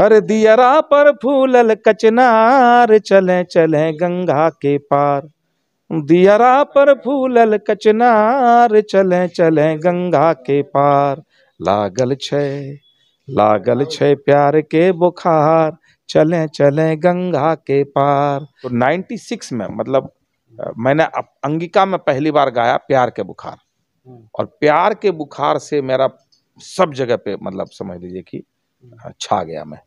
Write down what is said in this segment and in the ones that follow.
हर दियरा पर फूलल कचनार चले चले गंगा के पार दियरा पर फूलल कचनार चले चले गंगा के पार लागल छे लागल छे प्यार के बुखार चले चले गंगा के पार तो 96 में मतलब मैंने अंगिका में पहली बार गाया प्यार के बुखार हम्म। और प्यार के बुखार से मेरा सब जगह पे मतलब समझ लीजिए कि छा अच्छा गया मैं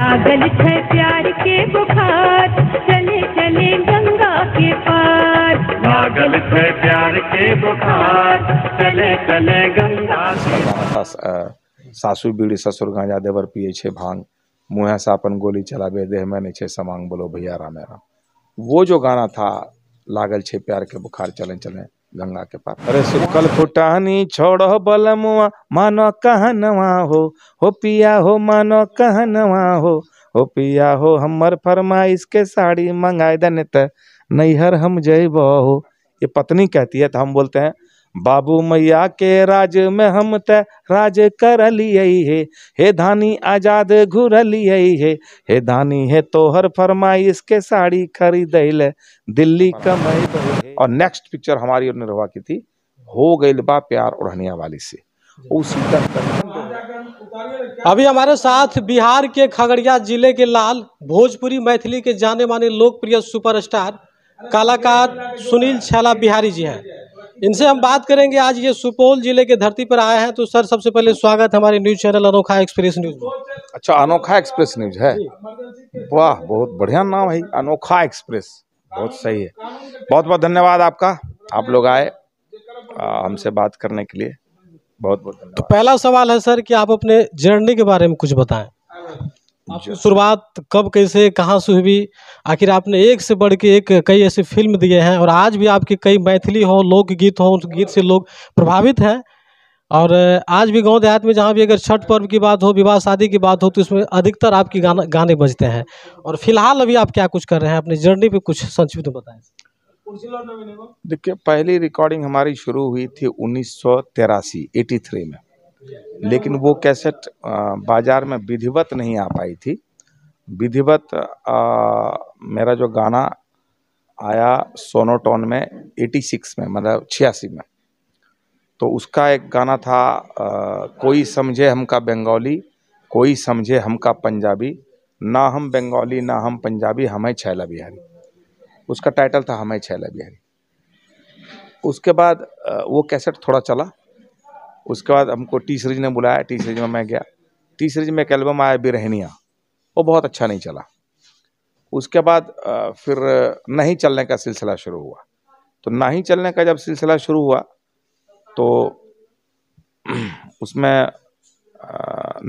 पागल थे प्यार के बुखार चले चले गंगा के पार पागल थे प्यार के बुखार चले चले गंगा के सासू बीड़ी ससुर गांजा देवर पिए छे भांग मुँह से अपन गोली चलाबे देह में नहीं छे समांग बोलो भैया राम राम वो जो गाना था लागल छे प्यार के बुखार चले चले गंगा के पार अरे सुखल फुटानी छोड़ो बलमुआ मानो कहनवा हो हो पिया हो मानो कहनवा हो हो पिया हो हमर फरमाइश के साड़ी मंगाए देने त नैहर हम जय हो ये पत्नी कहती है तो हम बोलते हैं बाबू मैया के राज में हम ते राज कर लियई हे हे धानी आजाद घुर लियई हे हे धानी है तोहर फरमाई इसके साड़ी खरीद ले दिल्ली कमई और नेक्स्ट पिक्चर हमारी और निर्वाह की थी हो गई बा प्यार उड़निया वाली से उसी अभी हमारे साथ बिहार के खगड़िया जिले के लाल भोजपुरी मैथिली के जाने माने लोकप्रिय सुपरस्टार कलाकार सुनील छैला बिहारी जी हैं इनसे हम बात करेंगे आज ये सुपौल जिले के धरती पर आए हैं तो सर सबसे पहले स्वागत हमारे news channel Anokha express news में अच्छा अनोखा एक्सप्रेस न्यूज है वाह बहुत बढ़िया नाम है अनोखा एक्सप्रेस बहुत सही है बहुत बहुत धन्यवाद आपका आप लोग आए हमसे बात करने के लिए बहुत बहुत तो पहला सवाल है सर कि आप अपने जर्नी के बारे में कुछ बताएं आपकी शुरुआत कब कैसे कहाँ से हुई आखिर आपने एक से बढ़ के एक कई ऐसी फिल्म दिए हैं और आज भी आपके कई मैथिली हो लोकगीत हो उस गीत से लोग प्रभावित हैं और आज भी गांव देहात में जहाँ भी अगर छठ पर्व की बात हो विवाह शादी की बात हो तो इसमें अधिकतर आपकी गाना गाने बजते हैं और फिलहाल अभी आप क्या कुछ कर रहे हैं अपनी जर्नी पे कुछ संक्षिप्त बताएं देखिए पहली रिकॉर्डिंग हमारी शुरू हुई थी उन्नीस सौ तिरासी एटी थ्री में लेकिन वो कैसेट बाज़ार में विधिवत नहीं आ पाई थी विधिवत मेरा जो गाना आया सोनोटोन में 86 में मतलब छियासी में तो उसका एक गाना था आ, कोई समझे हमका बंगाली कोई समझे हमका पंजाबी ना हम बंगाली ना हम पंजाबी हमें छैला बिहारी उसका टाइटल था हमें छैला बिहारी उसके बाद वो कैसेट थोड़ा चला उसके बाद हमको टी सीरीज ने बुलाया टी सीरीज में मैं गया टी सीरीज में एक एल्बम आया बिरहनिया वो बहुत अच्छा नहीं चला उसके बाद फिर नहीं चलने का सिलसिला शुरू हुआ तो नहीं चलने का जब सिलसिला शुरू हुआ तो उसमें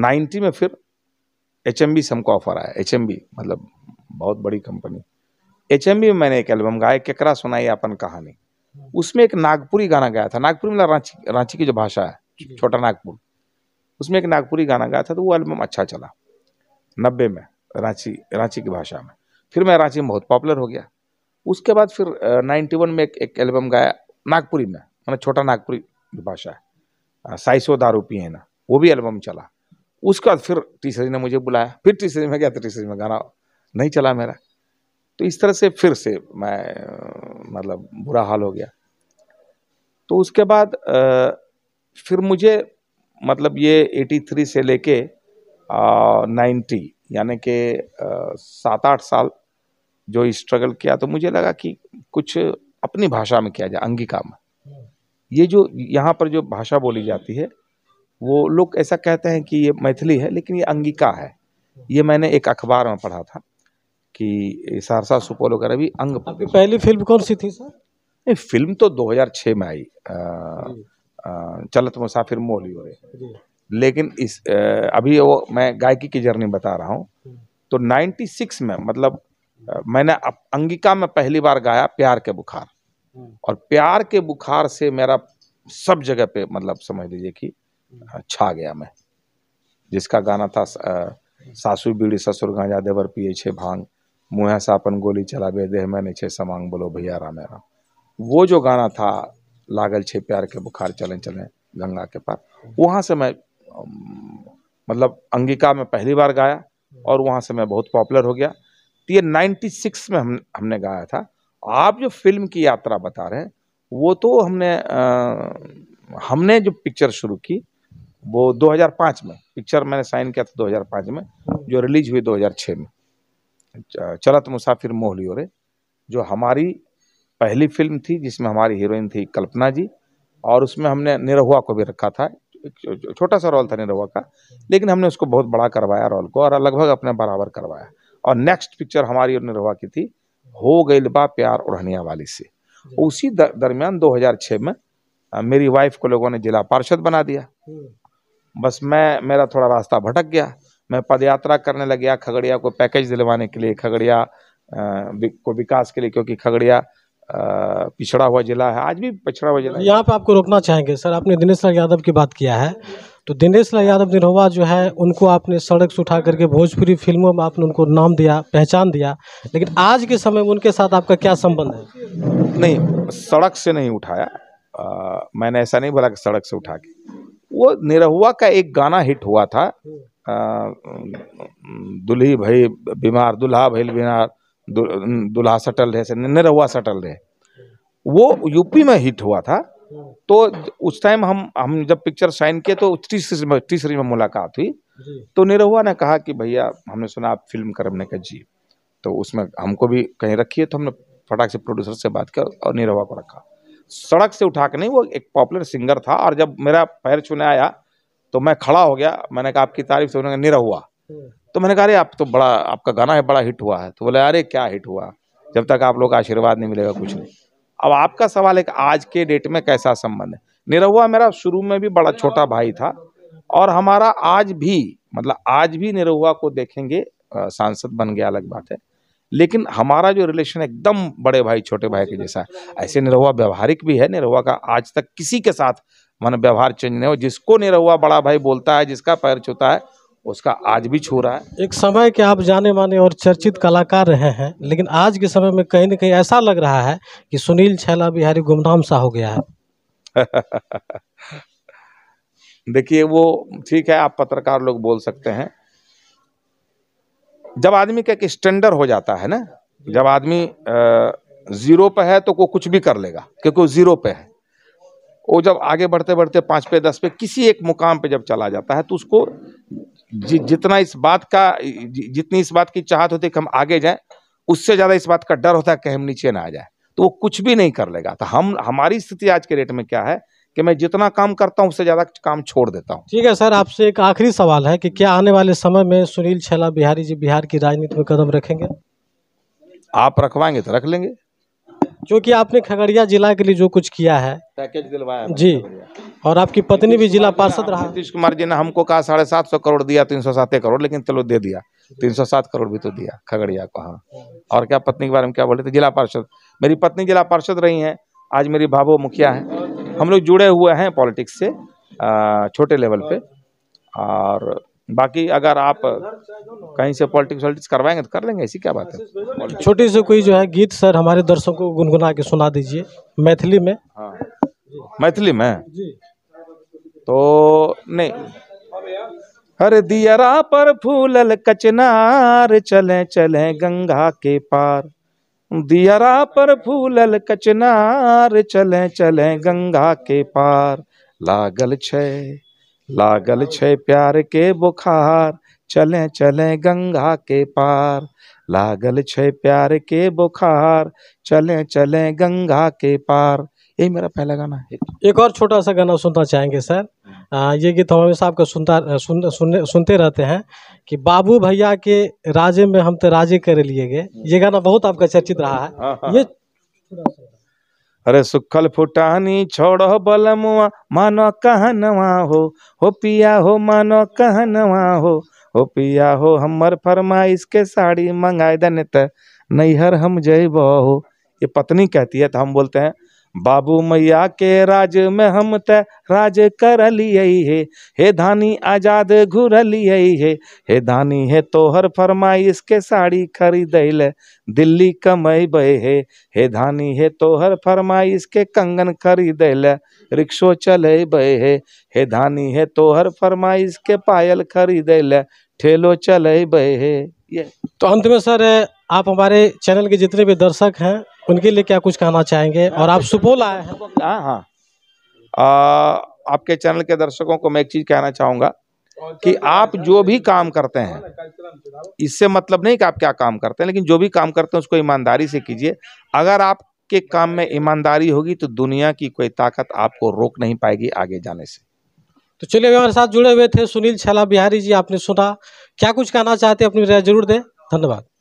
नाइन्टी में फिर एच एम बी से हमको ऑफर आया एच एम बी मतलब बहुत बड़ी कंपनी एच एम बी में मैंने एक एल्बम गाया केकरा सुनाई अपन कहानी उसमें एक नागपुरी गाना गाया था नागपुरी मतलब रांची रांची की जो भाषा है छोटा नागपुर उसमें एक नागपुरी गाना गाया था तो वो एल्बम अच्छा चला नब्बे में रांची रांची की भाषा में फिर मैं रांची में बहुत पॉपुलर हो गया उसके बाद फिर नाइन्टी वन में एक, एक एल्बम गाया नागपुरी में मैंने छोटा नागपुरी भाषा है साइसो सो दारू ना वो भी एल्बम चला उसके बाद फिर टीसरी ने मुझे बुलाया फिर टीसरी में गया तो टीसरी में गाना नहीं चला मेरा तो इस तरह से फिर से मैं मतलब बुरा हाल हो गया तो उसके बाद फिर मुझे मतलब ये 83 से लेके नाइन्टी यानी कि सात आठ साल जो स्ट्रगल किया तो मुझे लगा कि कुछ अपनी भाषा में किया जाए अंगिका में ये जो यहाँ पर जो भाषा बोली जाती है वो लोग ऐसा कहते हैं कि ये मैथिली है लेकिन ये अंगिका है ये मैंने एक अखबार में पढ़ा था कि सहरसा सुपौल वगैरह भी अंग पहली फिल्म कौन सी थी सर नहीं फिल्म तो 2006 में आई चलत मुसाफिर मोल ही हो लेकिन इस अभी वो मैं गायकी की जर्नी बता रहा हूँ हम्म। तो 96 में मतलब मैंने अंगिका में पहली बार गाया प्यार के बुखार हम्म। और प्यार के बुखार से मेरा सब जगह पे मतलब समझ लीजिए कि छा गया मैं जिसका गाना था सासू बीड़ी ससुर गांजा देवर पिए छे भांग मुँह सापन गोली चला बे देह मैंने छे समांग बोलो भैया राम राम वो जो गाना था लागल प्यार के बुखार चलें चलें गंगा के पार वहाँ से मैं मतलब अंगिका में पहली बार गाया और वहाँ से मैं बहुत पॉपुलर हो गया तो ये 96 में हम हमने गाया था आप जो फिल्म की यात्रा बता रहे हैं वो तो हमने आ, हमने जो पिक्चर शुरू की वो 2005 में पिक्चर मैंने साइन किया था 2005 में जो रिलीज हुई 2006 में चलत मुसाफिर मोहली और जो हमारी पहली फिल्म थी जिसमें हमारी हीरोइन थी कल्पना जी और उसमें हमने निरहुआ को भी रखा था छोटा सा रोल था निरहुआ का लेकिन हमने उसको बहुत बड़ा करवाया रोल को और लगभग अपने बराबर करवाया और नेक्स्ट पिक्चर हमारी और निरहुआ की थी हो गई बा प्यार उड़निया वाली से उसी दरमियान 2006 में मेरी वाइफ को लोगों ने जिला पार्षद बना दिया हम्म। बस मैं मेरा थोड़ा रास्ता भटक गया मैं पदयात्रा करने लग गया खगड़िया को पैकेज दिलवाने के लिए खगड़िया को विकास के लिए क्योंकि खगड़िया पिछड़ा हुआ जिला है आज भी पिछड़ा हुआ जिला है यहाँ पे आपको रोकना चाहेंगे सर आपने दिनेश लाल यादव की बात किया है तो दिनेश लाल यादव निरहुआ जो है उनको आपने सड़क से उठा करके भोजपुरी फिल्मों में आपने उनको नाम दिया पहचान दिया लेकिन आज के समय में उनके साथ आपका क्या संबंध है नहीं सड़क से नहीं उठाया आ, मैंने ऐसा नहीं बोला कि सड़क से उठा के वो निरहुआ का एक गाना हिट हुआ था दुल्ही भई बीमार दुल्हा भैल बीमार दुल्हा सटल रहे निरहुआ सटल रहे वो यूपी में हिट हुआ था तो उस टाइम हम हम जब पिक्चर साइन किए तो तीसरी में तीसरी में मुलाकात हुई तो निरहुआ ने कहा कि भैया हमने सुना आप फिल्म करने का जी तो उसमें हमको भी कहीं रखिए तो हमने फटाक से प्रोड्यूसर से बात कर और निरहुआ को रखा सड़क से उठा के नहीं वो एक पॉपुलर सिंगर था और जब मेरा पैर छूने आया तो मैं खड़ा हो गया मैंने कहा आपकी तारीफ से उन्होंने निरहुआ हम्म। तो मैंने कहा अरे आप तो बड़ा आपका गाना है बड़ा हिट हुआ है तो बोले अरे क्या हिट हुआ जब तक आप लोग का आशीर्वाद नहीं मिलेगा कुछ नहीं अब आपका सवाल है कि आज के डेट में कैसा संबंध है निरहुआ मेरा शुरू में भी बड़ा छोटा भाई था और हमारा आज भी मतलब आज भी निरहुआ को देखेंगे सांसद बन गया अलग बात है लेकिन हमारा जो रिलेशन एकदम बड़े भाई छोटे भाई के जैसा है ऐसे निरहुआ व्यवहारिक भी है निरहुआ का आज तक किसी के साथ मन व्यवहार चेंज नहीं हो जिसको निरहुआ बड़ा भाई बोलता है जिसका पैर छूता है उसका आज भी छू रहा है एक समय के आप जाने माने और चर्चित कलाकार रहे हैं लेकिन आज के समय में कहीं ना कहीं ऐसा लग रहा है कि सुनील छैला बिहारी गुमनाम सा हो गया है देखिए वो ठीक है आप पत्रकार लोग बोल सकते हैं जब आदमी का एक स्टैंडर्ड हो जाता है ना जब आदमी ज़ीरो पे है तो वो कुछ भी कर लेगा क्योंकि वो ज़ीरो पे है वो जब आगे बढ़ते बढ़ते पांच पे दस पे किसी एक मुकाम पे जब चला जाता है तो उसको जि, जितना इस बात का जि, जितनी इस बात की चाहत होती है कि हम आगे जाए उससे ज़्यादा इस बात का डर होता है कि हम नीचे ना आ जाए तो वो कुछ भी नहीं कर लेगा तो हम हमारी स्थिति आज के डेट में क्या है कि मैं जितना काम करता हूँ उससे ज़्यादा काम छोड़ देता हूँ ठीक है सर आपसे एक आखिरी सवाल है कि क्या आने वाले समय में सुनील छैला बिहारी जी बिहार की राजनीति में कदम रखेंगे आप रखवाएंगे तो रख लेंगे क्योंकि आपने खगड़िया जिला के लिए जो कुछ किया है पैकेज दिलवाया जी और आपकी पत्नी भी जिला पार्षद रहा नीतीश कुमार जी ने हमको कहा साढ़े सात सौ करोड़ दिया तीन सौ सात करोड़ लेकिन चलो दे दिया तीन सौ सात करोड़ भी तो दिया खगड़िया को हाँ और क्या पत्नी के बारे में क्या बोले थे जिला पार्षद मेरी पत्नी जिला पार्षद रही है आज मेरी भावो मुखिया है हम लोग जुड़े हुए हैं पॉलिटिक्स से छोटे लेवल पे और बाकी अगर आप कहीं से पॉलिटिक्स वॉलिटिक्स करवाएंगे तो कर लेंगे ऐसी क्या बात है छोटी सी कोई जो है गीत सर हमारे दर्शकों को गुनगुना के सुना दीजिए मैथिली में हाँ मैथिली में तो नहीं हर दियरा पर फूलल कचनार चले चले गंगा के पार दियरा पर फूलल कचनार चले चले गंगा के पार लागल छे लागल छे प्यार के बुखार चले चले गंगा के पार लागल छे प्यार के बुखार चले चले गंगा के पार यही मेरा पहला गाना है एक और छोटा सा गाना सुनना चाहेंगे सर हाँ। आ, ये गीत हम हमेशा आपका सुनता सुन, सुन, सुनते रहते हैं कि बाबू भैया के राजे में हम तो राजे कर लिए गए हाँ। ये गाना बहुत आपका चर्चित रहा है हाँ, ये अरे सुखल फुटानी छोड़ो बलमुआ मानो कहनवा हो हो पिया हो मानो कहनवा हो हो पिया हो हमर फरमा के साड़ी मंगाए देने त नैहर हम जय हो ये पत्नी कहती है तो हम बोलते हैं बाबू मैया के राज में हम ते राज कर लियई हे हे धानी आजाद घूर लियई हे हे धानी हे तोहर फरमाइश के साड़ी खरीद ले दिल्ली बे हे हे धानी हे तोहर फरमाइश के कंगन ले रिक्शो बे हे हे धानी हे तोहर फरमाइश के पायल खरीद ले ठेलो बे हे ये तो अंत में सर आप हमारे चैनल के जितने भी दर्शक हैं उनके लिए क्या कुछ कहना चाहेंगे और आप सुपौल आए हैं हाँ हाँ आपके चैनल के दर्शकों को मैं एक चीज़ कहना चाहूंगा कि आप जो भी काम करते हैं इससे मतलब नहीं कि आप क्या काम करते हैं लेकिन जो भी काम करते हैं उसको ईमानदारी से कीजिए अगर आपके काम में ईमानदारी होगी तो दुनिया की कोई ताकत आपको रोक नहीं पाएगी आगे जाने से तो चलिए हमारे साथ जुड़े हुए थे सुनील छाला बिहारी जी आपने सुना क्या कुछ कहना चाहते हैं अपनी राय जरूर दें धन्यवाद